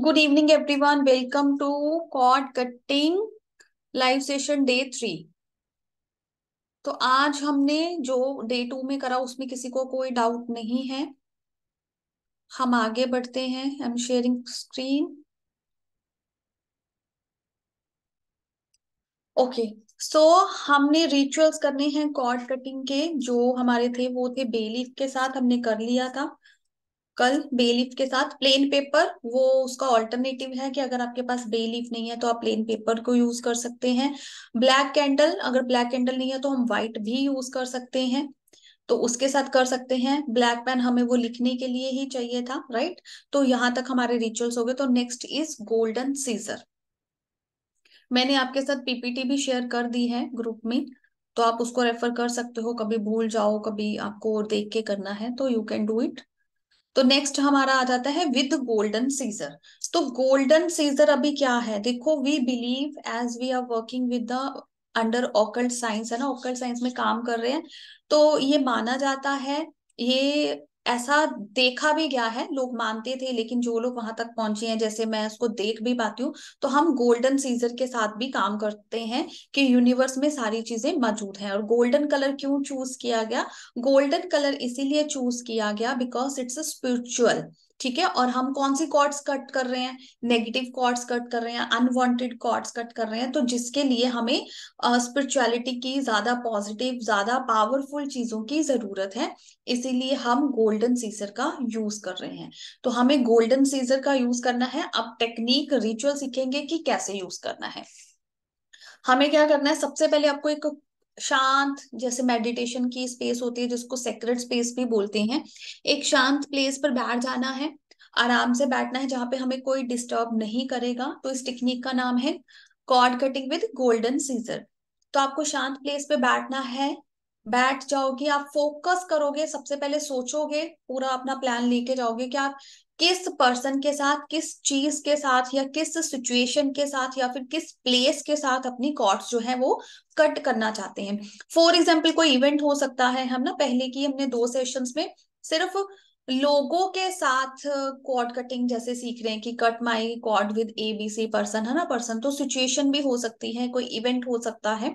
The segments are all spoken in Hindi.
Good evening everyone welcome to cord cutting live session day three तो आज हमने जो डे टू में करा उसमें किसी को कोई डाउट नहीं है हम आगे बढ़ते हैं I am sharing screen okay so हमने रिचुअल्स करने हैं कॉर्ड कटिंग के जो हमारे थे वो थे बेलीफ के साथ हमने कर लिया था कल बेलीफ के साथ प्लेन पेपर वो उसका ऑल्टरनेटिव है कि अगर आपके पास बेलीफ नहीं है तो आप प्लेन पेपर को यूज कर सकते हैं ब्लैक कैंडल अगर ब्लैक कैंडल नहीं है तो हम व्हाइट भी यूज कर सकते हैं तो उसके साथ कर सकते हैं ब्लैक पेन हमें वो लिखने के लिए ही चाहिए था राइट तो यहाँ तक हमारे रिचुअल्स हो गए तो नेक्स्ट इज गोल्डन सीजर मैंने आपके साथ पीपीटी भी शेयर कर दी है ग्रुप में तो आप उसको रेफर कर सकते हो कभी भूल जाओ कभी आपको और देख के करना है तो यू कैन डू इट तो नेक्स्ट हमारा आ जाता है विद गोल्डन सीजर तो गोल्डन सीजर अभी क्या है देखो we believe as we are working with the under occult science है ना ऑकल्ट साइंस में काम कर रहे हैं तो ये माना जाता है ये ऐसा देखा भी गया है लोग मानते थे लेकिन जो लोग वहां तक पहुंचे हैं जैसे मैं उसको देख भी पाती हूँ तो हम गोल्डन सीजर के साथ भी काम करते हैं कि यूनिवर्स में सारी चीजें मौजूद हैं और गोल्डन कलर क्यों चूज किया गया गोल्डन कलर इसीलिए चूज किया गया बिकॉज इट्स अ स्पिरिचुअल ठीक है और हम कौन सी कॉर्ड्स कट कर रहे हैं नेगेटिव कॉर्ड्स कट कर रहे हैं अनवांटेड कॉर्ड्स कट कर रहे हैं तो जिसके लिए हमें स्पिरिचुअलिटी uh, की ज्यादा पॉजिटिव ज्यादा पावरफुल चीजों की जरूरत है इसीलिए हम गोल्डन सीजर का यूज कर रहे हैं तो हमें गोल्डन सीजर का यूज करना है अब टेक्निक रिचुअल सीखेंगे कि कैसे यूज करना है हमें क्या करना है सबसे पहले आपको एक शांत जैसे मेडिटेशन की स्पेस होती है जिसको सेक्रेट स्पेस भी बोलते हैं एक शांत प्लेस पर बैठ जाना है आराम से बैठना है जहां पे हमें कोई डिस्टर्ब नहीं करेगा तो इस टेक्निक का नाम है cord cutting with golden scissor तो आपको शांत प्लेस पे बैठना है बैठ जाओगे आप फोकस करोगे सबसे पहले सोचोगे पूरा अपना प्लान लेके जाओगे कि आप किस पर्सन के साथ किस चीज के साथ या किस सिचुएशन के साथ या फिर किस प्लेस के साथ अपनी कॉर्ड्स जो है वो कट करना चाहते हैं फॉर एग्जाम्पल कोई इवेंट हो सकता है हम ना पहले की हमने दो सेशंस में सिर्फ लोगों के साथ कॉर्ड कटिंग जैसे सीख रहे हैं कि cut my cord with A B C person है ना पर्सन तो सिचुएशन भी हो सकती है कोई इवेंट हो सकता है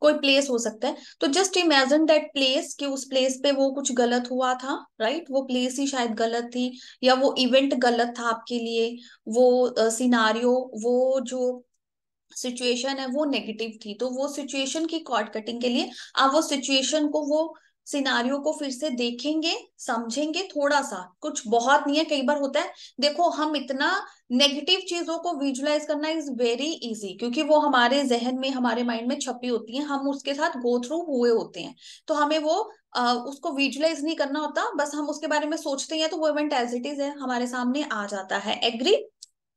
कोई प्लेस हो सकता है तो जस्ट इमेजिन दैट प्लेस कि उस प्लेस पे वो कुछ गलत हुआ था राइट right? वो प्लेस ही शायद गलत थी या वो इवेंट गलत था आपके लिए वो सिनारियो uh, वो जो सिचुएशन है वो नेगेटिव थी तो वो सिचुएशन की कॉर्ड कटिंग के लिए आप वो सिचुएशन को वो सिनारियों को फिर से देखेंगे समझेंगे थोड़ा सा कुछ बहुत नहीं है कई बार होता है देखो हम इतना नेगेटिव चीजों को विजुअलाइज करना इज वेरी इजी क्योंकि वो हमारे जहन में हमारे माइंड में छपी होती है हम उसके साथ गो थ्रू हुए होते हैं तो हमें वो आ, उसको विजुअलाइज नहीं करना होता बस हम उसके बारे में सोचते हैं तो वो इवेंट एज इट इज है हमारे सामने आ जाता है एग्री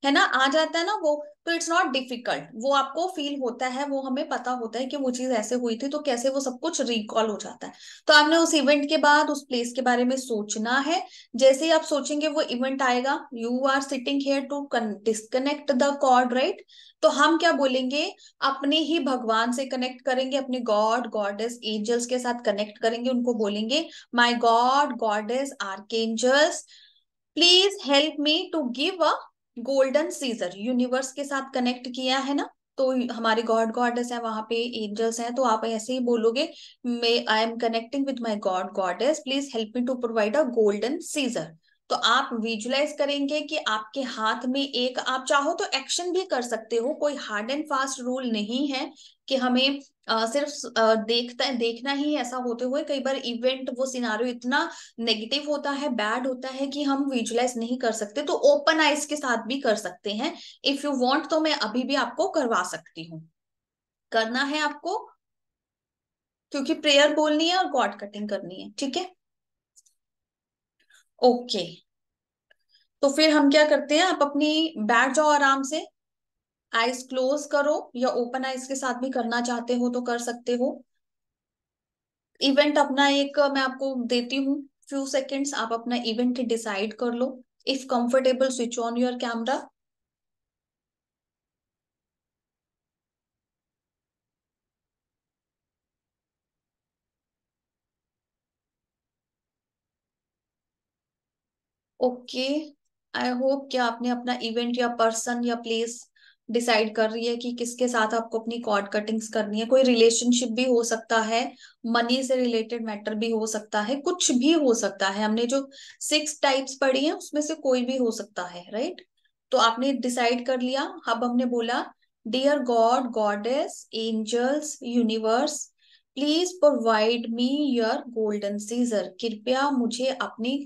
है ना आ जाता है ना वो तो इट्स नॉट डिफिकल्ट वो आपको फील होता है वो हमें पता होता है कि वो चीज ऐसे हुई थी तो कैसे वो सब कुछ रिकॉल हो जाता है तो आपने उस इवेंट के बाद उस प्लेस के बारे में सोचना है जैसे ही आप सोचेंगे वो इवेंट आएगा you are sitting here to disconnect the cord right तो हम क्या बोलेंगे अपने ही भगवान से कनेक्ट करेंगे अपने गॉड गॉडेस एंजल्स के साथ कनेक्ट करेंगे उनको बोलेंगे my God goddess archangels please help me to give a golden scissor universe के साथ कनेक्ट किया है ना तो हमारे गॉड गॉडेस है वहां पे एंजल्स हैं तो आप ऐसे ही बोलोगे may I am connecting with my God goddess please help me to provide a golden scissor तो आप विजुलाइज करेंगे कि आपके हाथ में एक आप चाहो तो एक्शन भी कर सकते हो कोई हार्ड एंड फास्ट रूल नहीं है कि हमें आ, सिर्फ आ, देखता देखना ही ऐसा होते हुए कई बार इवेंट वो सिनारो इतना नेगेटिव होता है बैड होता है कि हम विजुलाइज नहीं कर सकते तो ओपन आइज के साथ भी कर सकते हैं इफ यू वॉन्ट तो मैं अभी भी आपको करवा सकती हूँ करना है आपको क्योंकि प्रेयर बोलनी है और गॉड कटिंग करनी है ठीक है ओके okay. तो फिर हम क्या करते हैं आप अपनी बैठ जाओ आराम से आईज क्लोज करो या ओपन आईज के साथ भी करना चाहते हो तो कर सकते हो इवेंट अपना एक मैं आपको देती हूँ फ्यू सेकेंड्स आप अपना इवेंट डिसाइड कर लो if comfortable switch on your camera okay okay. I hope कि आपने अपना इवेंट या पर्सन या प्लेस डिसाइड कर रही है कि किसके साथ आपको अपनी कॉर्ड कटिंग्स करनी है कोई रिलेशनशिप भी हो सकता है मनी से रिलेटेड मैटर भी हो सकता है कुछ भी हो सकता है हमने जो सिक्स टाइप्स पढ़ी है उसमें से कोई भी हो सकता है राइट तो आपने डिसाइड कर लिया अब हमने बोला dear God goddess angels universe please provide me your golden scissor कृपया मुझे अपनी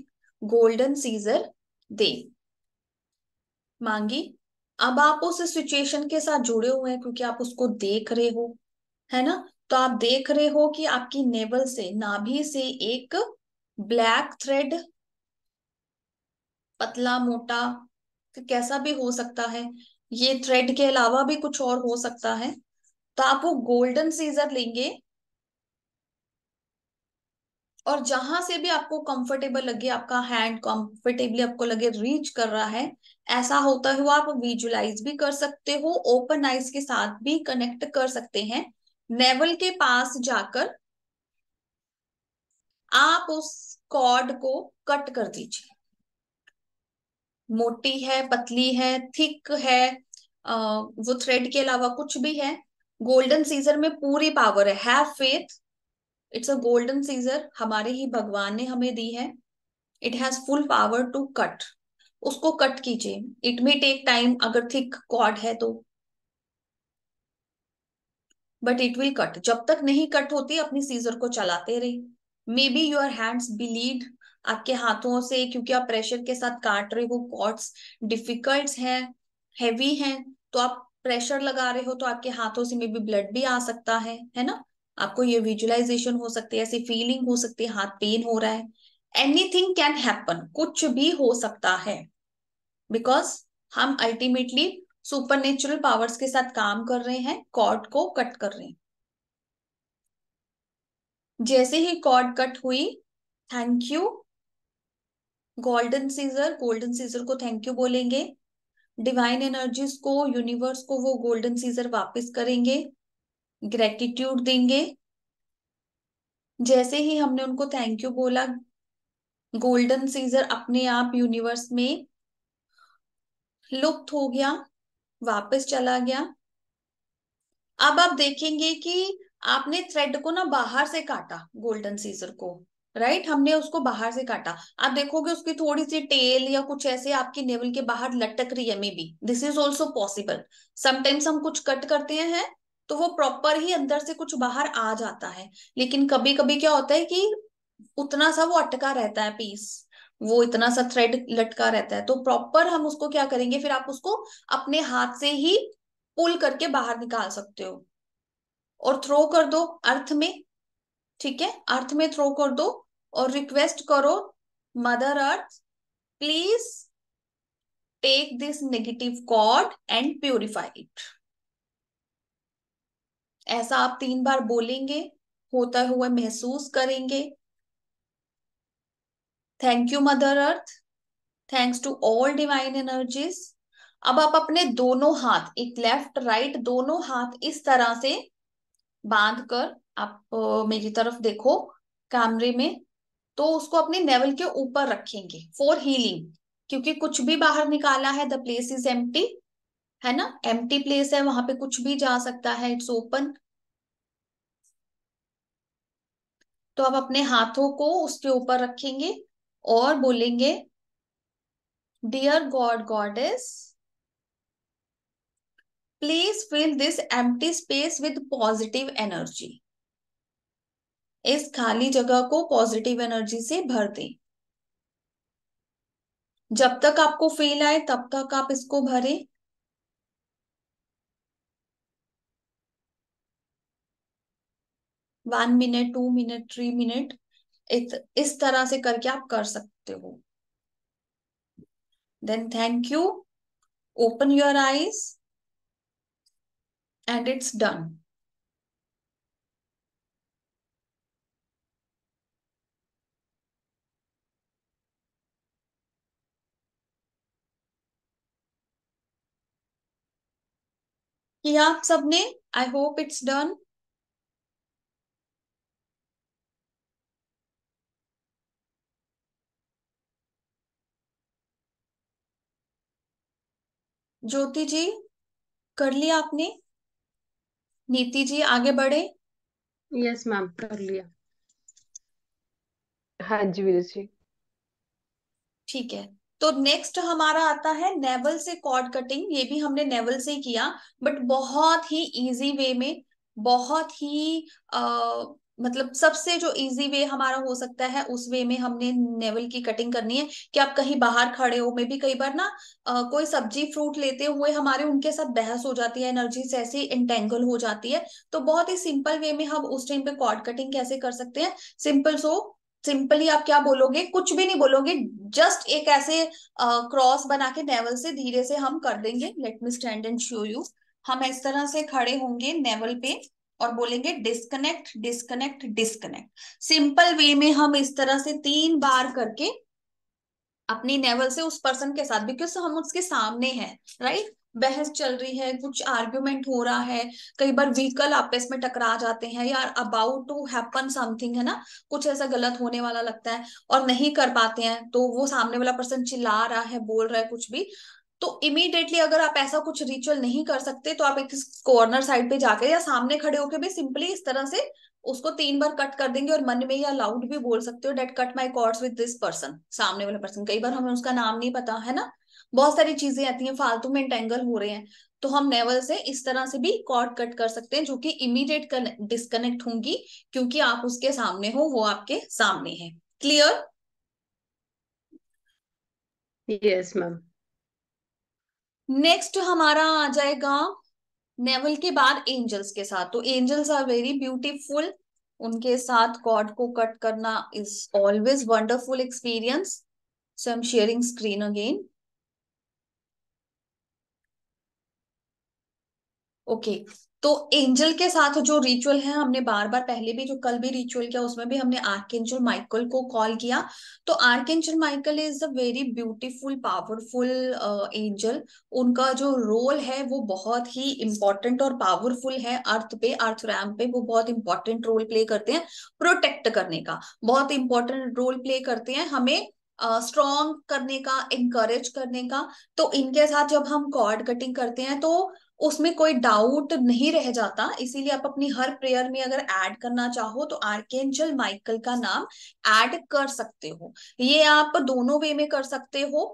गोल्डन सीजर दे मांगी अब आप उस सिचुएशन के साथ जुड़े हुए हैं क्योंकि आप उसको देख रहे हो है ना तो आप देख रहे हो कि आपकी नेवल से नाभि से एक ब्लैक थ्रेड पतला मोटा कैसा भी हो सकता है ये थ्रेड के अलावा भी कुछ और हो सकता है तो आप वो गोल्डन सीजर लेंगे और जहां से भी आपको कंफर्टेबल लगे आपका हैंड कंफर्टेबली आपको लगे रीच कर रहा है ऐसा होता हुआ आप विजुलाइज भी कर सकते हो ओपन आइज के साथ भी कनेक्ट कर सकते हैं नेवल के पास जाकर आप उस कॉर्ड को कट कर दीजिए मोटी है पतली है थिक है वो थ्रेड के अलावा कुछ भी है गोल्डन सीजर में पूरी पावर है have faith it's a golden scissor हमारे ही भगवान ने हमें दी है it has full power to cut उसको कट कीजिए इट मे टेक टाइम अगर थिक कॉर्ड है तो बट इट विल कट जब तक नहीं कट होती अपनी सीजर को चलाते रहे may be your hands bleed आपके हाथों से क्योंकि आप प्रेशर के साथ काट रहे हो कॉर्ड्स डिफिकल्ट है हैवी हैं तो आप प्रेशर लगा रहे हो तो आपके हाथों से मे बी ब्लड भी आ सकता है है ना आपको ये विजुअलाइजेशन हो सकती है ऐसी फीलिंग हो सकती है हाथ पेन हो रहा है एनीथिंग कैन हैपन कुछ भी हो सकता है बिकॉज हम अल्टीमेटली सुपर नेचुरल पावर्स के साथ काम कर रहे हैं कॉर्ड को कट कर रहे हैं जैसे ही कॉर्ड कट हुई thank you golden scissor golden scissor को थैंक यू बोलेंगे डिवाइन एनर्जीज को यूनिवर्स को वो गोल्डन सीजर वापस करेंगे ग्रेटिट्यूड देंगे जैसे ही हमने उनको थैंक यू बोला गोल्डन सीजर अपने आप यूनिवर्स में लुप्त हो गया वापस चला गया अब आप देखेंगे कि आपने थ्रेड को ना बाहर से काटा गोल्डन सीजर को राइट हमने उसको बाहर से काटा आप देखोगे उसकी थोड़ी सी टेल या कुछ ऐसे आपकी नेवल के बाहर लटक रही है may be this is also possible sometimes हम कुछ कट करते हैं तो वो प्रॉपर ही अंदर से कुछ बाहर आ जाता है लेकिन कभी कभी क्या होता है कि उतना सा वो अटका रहता है पीस वो इतना सा थ्रेड लटका रहता है तो प्रॉपर हम उसको क्या करेंगे फिर आप उसको अपने हाथ से ही पुल करके बाहर निकाल सकते हो और थ्रो कर दो अर्थ में ठीक है अर्थ में थ्रो कर दो और रिक्वेस्ट करो Mother Earth please take this negative cord and purify it ऐसा आप तीन बार बोलेंगे होता हुआ महसूस करेंगे thank you Mother Earth thanks to all divine energies अब आप अपने दोनों हाथ एक लेफ्ट राइट दोनों हाथ इस तरह से बांध कर आप मेरी तरफ देखो कैमरे में तो उसको अपने नेवल के ऊपर रखेंगे फॉर हीलिंग क्योंकि कुछ भी बाहर निकाला है द प्लेस इज एम्प्टी है ना एम्प्टी प्लेस है वहां पे कुछ भी जा सकता है इट्स ओपन तो आप अपने हाथों को उसके ऊपर रखेंगे और बोलेंगे dear God goddess please fill this empty space with positive energy इस खाली जगह को पॉजिटिव एनर्जी से भर दें जब तक आपको फील आए तब तक आप इसको भरें one minute two minute three minute इस इस तरह से करके आप कर सकते हो then thank you open your eyes and it's done कि आप सबने I hope it's done Jyoti ji कर लिया आपने नीति जी आगे बढ़े यस मैम कर लिया हाँ जी वीर जी ठीक है तो नेक्स्ट हमारा आता है नेवल से कॉर्ड कटिंग ये भी हमने नेवल से किया बट बहुत ही इजी वे में बहुत ही अः मतलब सबसे जो इजी वे हमारा हो सकता है उस वे में हमने नेवल की कटिंग करनी है कि आप कहीं बाहर खड़े हो मे भी कई बार ना आ, कोई सब्जी फ्रूट लेते हुए हमारे उनके साथ बहस हो जाती है एनर्जी से ऐसी इंटेंगल हो जाती है तो बहुत ही सिंपल वे में हम उस टाइम पे कॉर्ड कटिंग कैसे कर सकते हैं सिंपल सो सिंपली आप क्या बोलोगे कुछ भी नहीं बोलोगे जस्ट एक ऐसे क्रॉस बना के नेवल से धीरे से हम कर देंगे let me stand and show you हम इस तरह से खड़े होंगे नेवल पे और बोलेंगे disconnect disconnect disconnect simple way में हम इस तरह से तीन बार करके अपनी नेवल से उस पर्सन के साथ बिकॉज हम उसके सामने हैं राइट बहस चल रही है कुछ आर्ग्यूमेंट हो रहा है कई बार व्हीकल आपस में टकरा जाते हैं यार अबाउट टू हैपन समथिंग है ना कुछ ऐसा गलत होने वाला लगता है और नहीं कर पाते हैं तो वो सामने वाला पर्सन चिल्ला रहा है बोल रहा है कुछ भी तो इमीडिएटली अगर आप ऐसा कुछ रिचुअल नहीं कर सकते तो आप एक कॉर्नर साइड पे जाके या सामने खड़े होकर भी सिंपली इस तरह से उसको तीन बार कट कर देंगे और मन में या लाउड भी बोल सकते हो that cut my cords with this person सामने वाले पर्सन कई बार हमें उसका नाम नहीं पता है ना बहुत सारी चीजें आती हैं फालतू में इंटेंगल हो रहे हैं तो हम नेवल से इस तरह से भी कॉर्ड कट कर सकते हैं जो कि इमीडिएट डिस्कनेक्ट होंगी क्योंकि आप उसके सामने हो वो आपके सामने है क्लियर यस मैम नेक्स्ट हमारा आ जाएगा नेवल के बाद एंजल्स के साथ तो एंजल्स आर वेरी ब्यूटीफुल उनके साथ कॉर्ड को कट करना is always wonderful experience so am sharing screen again okay तो एंजल के साथ जो रिचुअल है हमने बार बार पहले भी जो कल भी रिचुअल किया उसमें भी हमने आर्केंजल माइकल को कॉल किया तो archangel Michael is a very beautiful powerful angel उनका जो रोल है वो बहुत ही इम्पोर्टेंट और पावरफुल है अर्थ पे अर्थ रैम पे वो बहुत इंपॉर्टेंट रोल प्ले करते हैं प्रोटेक्ट करने का बहुत इंपॉर्टेंट रोल प्ले करते हैं हमें स्ट्रॉन्ग uh, करने का इंकरेज करने का तो इनके साथ जब हम कॉर्ड कटिंग करते हैं तो उसमें कोई डाउट नहीं रह जाता इसीलिए आप अपनी हर प्रेयर में अगर ऐड करना चाहो तो आर्केंजल माइकल का नाम ऐड कर सकते हो ये आप दोनों वे में कर सकते हो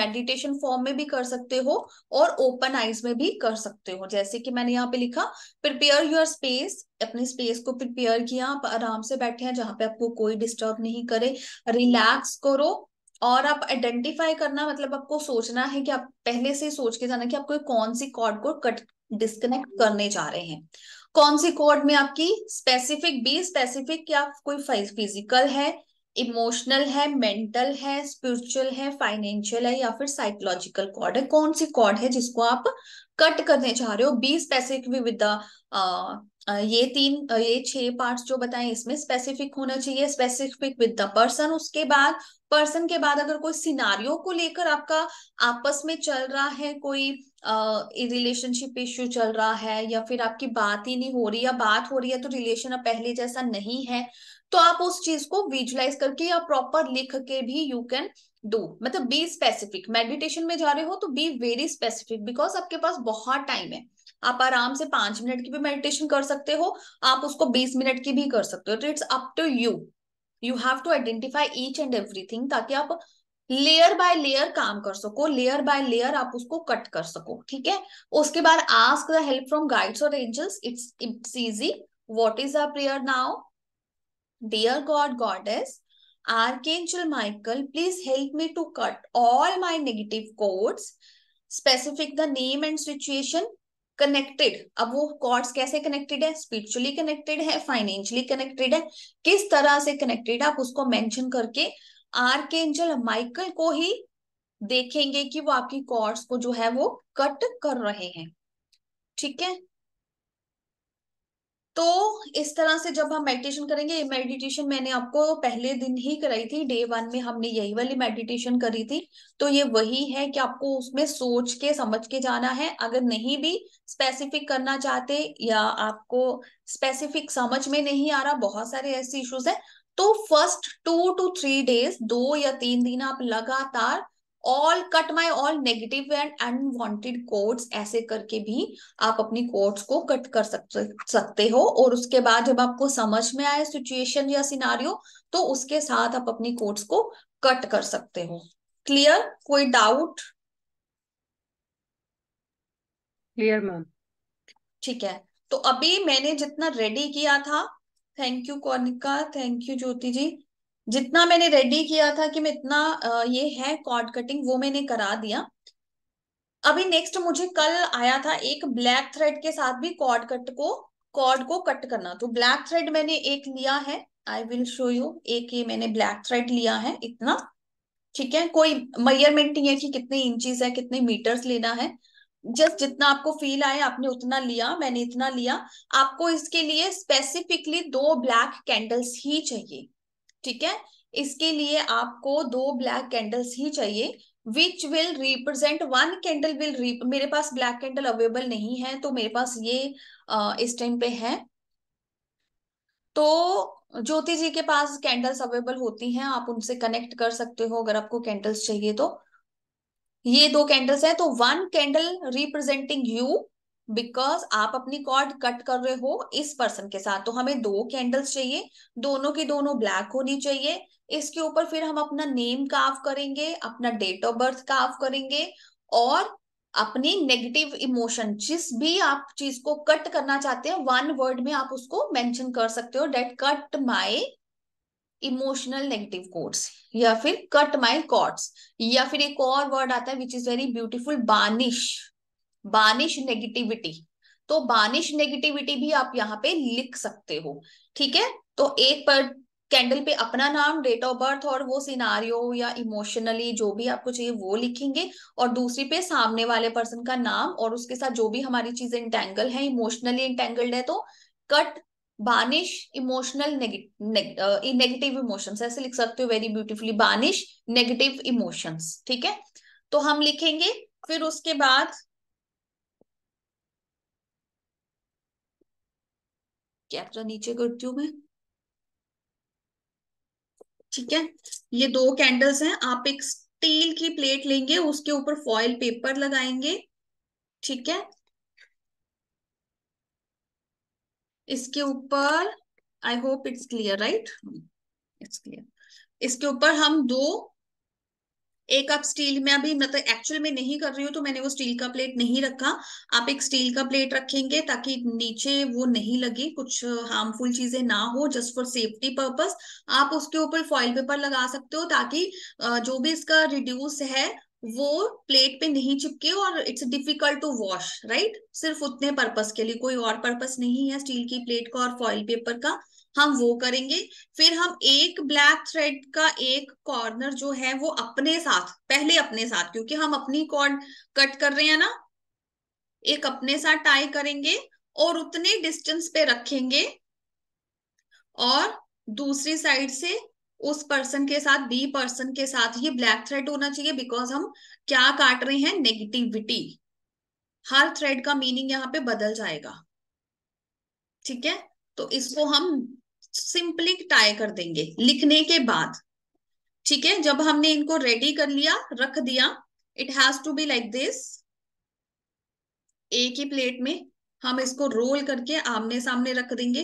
मेडिटेशन फॉर्म में भी कर सकते हो और ओपन आइज में भी कर सकते हो जैसे कि मैंने यहाँ पे लिखा प्रिपेयर योर स्पेस अपने स्पेस को प्रिपेयर किया आप आराम से बैठे हैं जहां पे आपको कोई डिस्टर्ब नहीं करे रिलैक्स करो और आप आइडेंटिफाई करना मतलब आपको सोचना है कि आप पहले से सोच के जाना कि आपको कौन सी कॉर्ड को कट डिस्कनेक्ट हाँ। करने जा रहे हैं कौन सी कॉर्ड में आपकी स्पेसिफिक बी स्पेसिफिक कि आप कोई फिजिकल है इमोशनल है मेंटल है स्पिरिचुअल है फाइनेंशियल है या फिर साइकोलॉजिकल कॉर्ड है कौन सी कॉर्ड है जिसको आप कट करने चाह रहे हो बी स्पेसिफिक विद द ये तीन ये छह पार्ट्स जो बताए इसमें स्पेसिफिक होना चाहिए स्पेसिफिक विद द पर्सन उसके बाद पर्सन के बाद अगर कोई सिनारियों को लेकर आपका आपस में चल रहा है कोई रिलेशनशिप इश्यू चल रहा है या फिर आपकी बात ही नहीं हो रही या बात हो रही है तो रिलेशन अब पहले जैसा नहीं है तो आप उस चीज को विजुलाइज करके या प्रॉपर लिख के भी यू कैन डू मतलब बी स्पेसिफिक मेडिटेशन में जा रहे हो तो बी वेरी स्पेसिफिक बिकॉज आपके पास बहुत टाइम है आप आराम से पांच मिनट की भी मेडिटेशन कर सकते हो आप उसको बीस मिनट की भी कर सकते हो तो it's up to you you have to identify each and everything ताकि आप लेयर बाय लेयर काम कर सको लेयर बाय लेयर आप उसको कट कर सको ठीक है उसके बाद ask the help from guides और angels it's it's easy what is a prayer now dear God goddess Archangel Michael please help me to cut all my negative cords specific the name and situation connected अब वो कॉर्ड्स कैसे कनेक्टेड है स्पिरिचुअली कनेक्टेड है फाइनेंशियली कनेक्टेड है किस तरह से कनेक्टेड आप उसको मेंशन करके आर के एंजल माइकल को ही देखेंगे कि वो आपकी कॉर्ड्स को जो है वो कट कर रहे हैं ठीक है तो इस तरह से जब हम मेडिटेशन करेंगे मेडिटेशन मैंने आपको पहले दिन ही कराई थी डे वन में हमने यही वाली मेडिटेशन करी थी तो ये वही है कि आपको उसमें सोच के समझ के जाना है अगर नहीं भी स्पेसिफिक करना चाहते या आपको स्पेसिफिक समझ में नहीं आ रहा बहुत सारे ऐसे इश्यूज है तो first two two three days दो या तीन दिन आप लगातार all cut my all negative and unwanted cords ऐसे करके भी आप अपनी कोड्स को कट कर सकते सकते हो और उसके बाद जब आपको समझ में आए सिचुएशन या सिनारियो तो उसके साथ आप अपनी कोड्स को कट कर सकते हो क्लियर कोई डाउट क्लियर मैम ठीक है तो अभी मैंने जितना रेडी किया था thank you Kaunika thank you Jyoti ji जितना मैंने रेडी किया था कि मैं इतना ये है कॉर्ड कटिंग वो मैंने करा दिया अभी नेक्स्ट मुझे कल आया था एक ब्लैक थ्रेड के साथ भी कॉर्ड कट को कॉर्ड को कट करना तो ब्लैक थ्रेड मैंने एक लिया है आई विल शो यू एक ये मैंने ब्लैक थ्रेड लिया है इतना ठीक है कोई मयरमेंट नहीं है कि कितने इंचीज है कितने मीटर्स लेना है जस्ट जितना आपको फील आए आपने उतना लिया मैंने इतना लिया आपको इसके लिए स्पेसिफिकली दो ब्लैक कैंडल्स ही चाहिए ठीक है इसके लिए आपको दो ब्लैक कैंडल्स ही चाहिए which will represent one candle will मेरे पास ब्लैक कैंडल अवेलेबल नहीं है तो मेरे पास ये आ, इस टाइम पे है तो ज्योति जी के पास कैंडल्स अवेलेबल होती हैं आप उनसे कनेक्ट कर सकते हो अगर आपको कैंडल्स चाहिए तो ये दो कैंडल्स हैं तो one candle representing you because आप अपनी कॉर्ड कट कर रहे हो इस पर्सन के साथ तो हमें दो कैंडल्स चाहिए दोनों के दोनों ब्लैक होनी चाहिए इसके ऊपर फिर हम अपना नेम काफ करेंगे अपना डेट ऑफ बर्थ काफ करेंगे और अपनी नेगेटिव इमोशन जिस भी आप चीज को कट करना चाहते हैं वन वर्ड में आप उसको मेंशन कर सकते हो that cut my emotional negative cords या फिर कट माई कॉर्ड्स या फिर एक और वर्ड आता है which is very beautiful banish banish negativity तो बानिश नेगेटिविटी भी आप यहाँ पे लिख सकते हो ठीक है तो एक पर कैंडल पे अपना नाम डेट ऑफ बर्थ और वो सिनारियो या इमोशनली जो भी आपको चाहिए वो लिखेंगे और दूसरी पे सामने वाले पर्सन का नाम और उसके साथ जो भी हमारी चीजें इंटेंगल है इमोशनली इंटेंगल्ड है तो cut banish emotional negative emotions ऐसे लिख सकते हो very beautifully banish negative emotions ठीक है तो हम लिखेंगे फिर उसके बाद कैमरा नीचे करती हूँ मैं ठीक है ये दो कैंडल्स हैं आप एक स्टील की प्लेट लेंगे उसके ऊपर फॉइल पेपर लगाएंगे ठीक है इसके ऊपर I hope it's clear right it's clear इसके ऊपर हम दो एक कप स्टील में अभी मतलब एक्चुअल में नहीं कर रही हूँ तो मैंने वो स्टील का प्लेट नहीं रखा आप एक स्टील का प्लेट रखेंगे ताकि नीचे वो नहीं लगे कुछ हार्मफुल चीजें ना हो जस्ट फॉर सेफ्टी पर्पज आप उसके ऊपर फॉइल पेपर लगा सकते हो ताकि जो भी इसका रिड्यूस है वो प्लेट पे नहीं चिपके और it's difficult to wash right सिर्फ उतने पर्पस के लिए कोई और पर्पस नहीं है स्टील की प्लेट का और फॉइल पेपर का हम वो करेंगे फिर हम एक ब्लैक थ्रेड का एक कॉर्नर जो है वो अपने साथ पहले अपने साथ क्योंकि हम अपनी कॉर्ड कट कर रहे हैं ना एक अपने साथ टाई करेंगे और उतने डिस्टेंस पे रखेंगे और दूसरी साइड से उस पर्सन के साथ बी पर्सन के साथ ये ब्लैक थ्रेड होना चाहिए बिकॉज हम क्या काट रहे हैं नेगेटिविटी हर थ्रेड का मीनिंग यहाँ पे बदल जाएगा ठीक है तो इसको हम सिंपली टाई कर देंगे लिखने के बाद ठीक है जब हमने इनको रेडी कर लिया रख दिया it has to be like this एक ही प्लेट में हम इसको रोल करके आमने सामने रख देंगे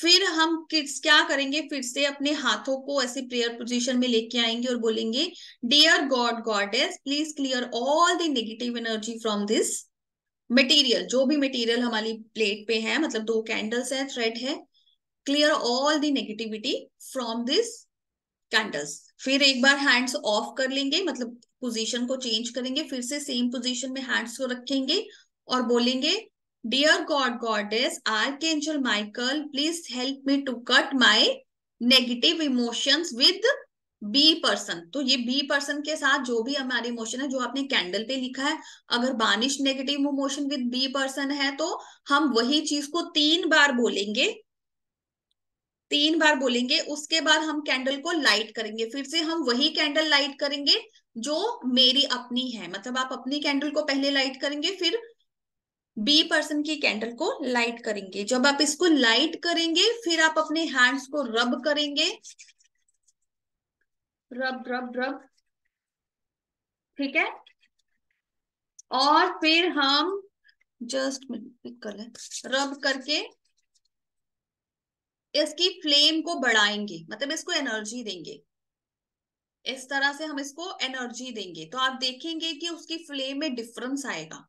फिर हम किड्स क्या करेंगे फिर से अपने हाथों को ऐसे प्रेयर पोजीशन में लेके आएंगे और बोलेंगे dear God goddess please clear all the negative energy from this material जो भी मटेरियल हमारी प्लेट पे है मतलब दो कैंडल्स है थ्रेड है clear all the negativity from this candles फिर एक बार हैंड्स ऑफ कर लेंगे मतलब पोजीशन को चेंज करेंगे फिर से सेम पोजीशन में हैंड्स को रखेंगे और बोलेंगे dear God goddess archangel Michael please help me to cut my negative emotions with B person तो ये बी पर्सन के साथ जो भी हमारे इमोशन है जो आपने कैंडल पे लिखा है अगर banish negative emotion with B person है तो हम वही चीज को तीन बार बोलेंगे तीन बार बोलेंगे उसके बाद हम कैंडल को लाइट करेंगे फिर से हम वही कैंडल लाइट करेंगे जो मेरी अपनी है मतलब आप अपनी कैंडल को पहले लाइट करेंगे फिर बी पर्सन की कैंडल को लाइट करेंगे जब आप इसको लाइट करेंगे फिर आप अपने हैंड्स को रब करेंगे रब रब रब ठीक है और फिर हम जस्ट पिक कर ले रब करके इसकी फ्लेम को बढ़ाएंगे मतलब इसको एनर्जी देंगे इस तरह से हम इसको एनर्जी देंगे तो आप देखेंगे कि उसकी फ्लेम में डिफरेंस आएगा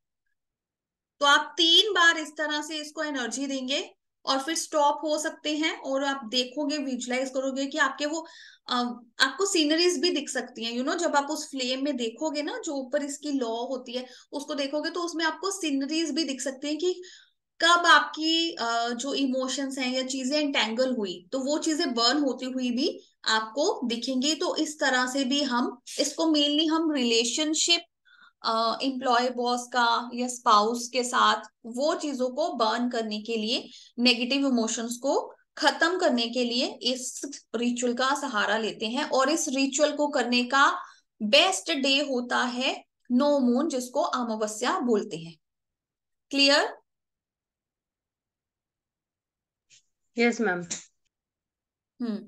तो आप तीन बार इस तरह से इसको एनर्जी देंगे और फिर स्टॉप हो सकते हैं और आप देखोगे विजुलाइज करोगे कि आपके वो आपको सीनरीज भी दिख सकती हैं यू नो जब आप उस फ्लेम में देखोगे ना जो ऊपर इसकी लॉ होती है उसको देखोगे तो उसमें आपको सीनरीज भी दिख सकती हैं कि कब आपकी जो इमोशंस हैं या चीजें एंटेंगल हुई तो वो चीजें बर्न होती हुई भी आपको दिखेंगी तो इस तरह से भी हम इसको मेनली हम रिलेशनशिप एम्प्लॉय बॉस का या स्पाउस के साथ वो चीजों को बर्न करने के लिए नेगेटिव इमोशंस को खत्म करने के लिए इस रिचुअल का सहारा लेते हैं और इस रिचुअल को करने का बेस्ट डे होता है नो मून जिसको अमावस्या बोलते हैं क्लियर यस मैम हम्म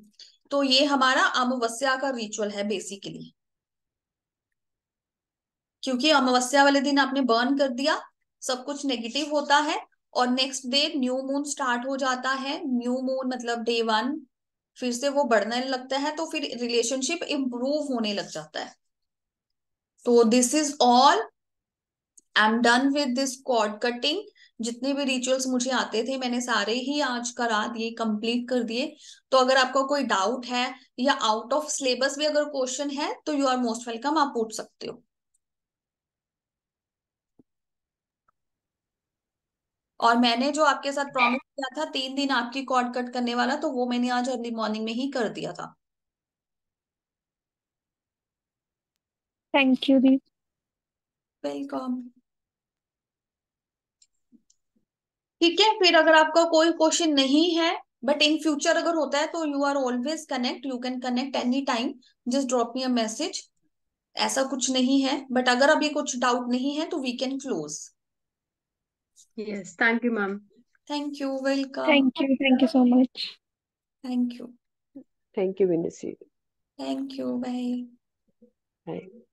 तो ये हमारा अमावस्या का रिचुअल है बेसिकली क्योंकि अमावस्या वाले दिन आपने बर्न कर दिया सब कुछ नेगेटिव होता है और next day new moon start हो जाता है न्यू मून मतलब डे वन फिर से वो बढ़ने लगता है तो फिर रिलेशनशिप इम्प्रूव होने लग जाता है तो this is all I am done with this cord cutting जितने भी रिचुअल्स मुझे आते थे मैंने सारे ही आज करा दिए कंप्लीट कर दिए तो अगर आपका कोई डाउट है या आउट ऑफ सिलेबस भी अगर क्वेश्चन है तो यू आर मोस्ट वेलकम आप पूछ सकते हो और मैंने जो आपके साथ प्रॉमिस किया था तीन दिन आपकी कॉर्ड कट करने वाला तो वो मैंने आज अर्ली मॉर्निंग में ही कर दिया था थैंक यू दी वेलकम ठीक है फिर अगर आपका कोई क्वेश्चन नहीं है बट इन फ्यूचर अगर होता है तो you are always connect you can connect any time just drop me a message ऐसा कुछ नहीं है बट अगर अभी कुछ डाउट नहीं है तो we can close Yes, thank you, ma'am. Thank you. Welcome. Thank you. Thank you so much. Thank you. Thank you, Vinisi. Thank you. Bye. Bye.